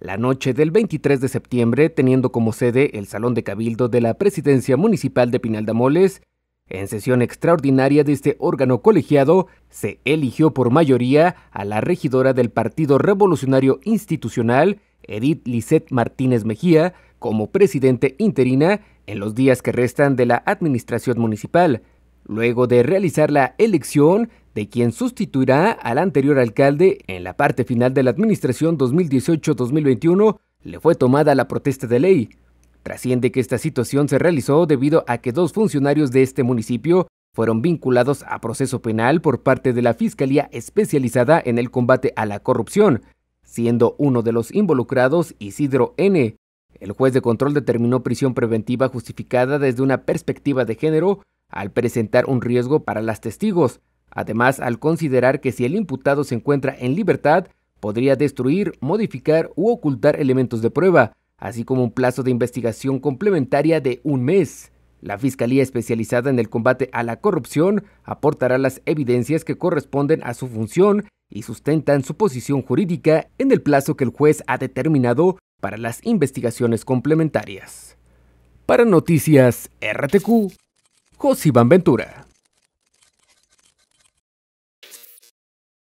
la noche del 23 de septiembre, teniendo como sede el Salón de Cabildo de la Presidencia Municipal de Moles, en sesión extraordinaria de este órgano colegiado, se eligió por mayoría a la regidora del Partido Revolucionario Institucional, Edith Lisset Martínez Mejía, como presidente interina en los días que restan de la administración municipal. Luego de realizar la elección, de quien sustituirá al anterior alcalde en la parte final de la administración 2018-2021, le fue tomada la protesta de ley. Trasciende que esta situación se realizó debido a que dos funcionarios de este municipio fueron vinculados a proceso penal por parte de la Fiscalía especializada en el combate a la corrupción, siendo uno de los involucrados Isidro N. El juez de control determinó prisión preventiva justificada desde una perspectiva de género al presentar un riesgo para las testigos, Además, al considerar que si el imputado se encuentra en libertad, podría destruir, modificar u ocultar elementos de prueba, así como un plazo de investigación complementaria de un mes. La Fiscalía especializada en el combate a la corrupción aportará las evidencias que corresponden a su función y sustentan su posición jurídica en el plazo que el juez ha determinado para las investigaciones complementarias. Para Noticias RTQ, José Ventura.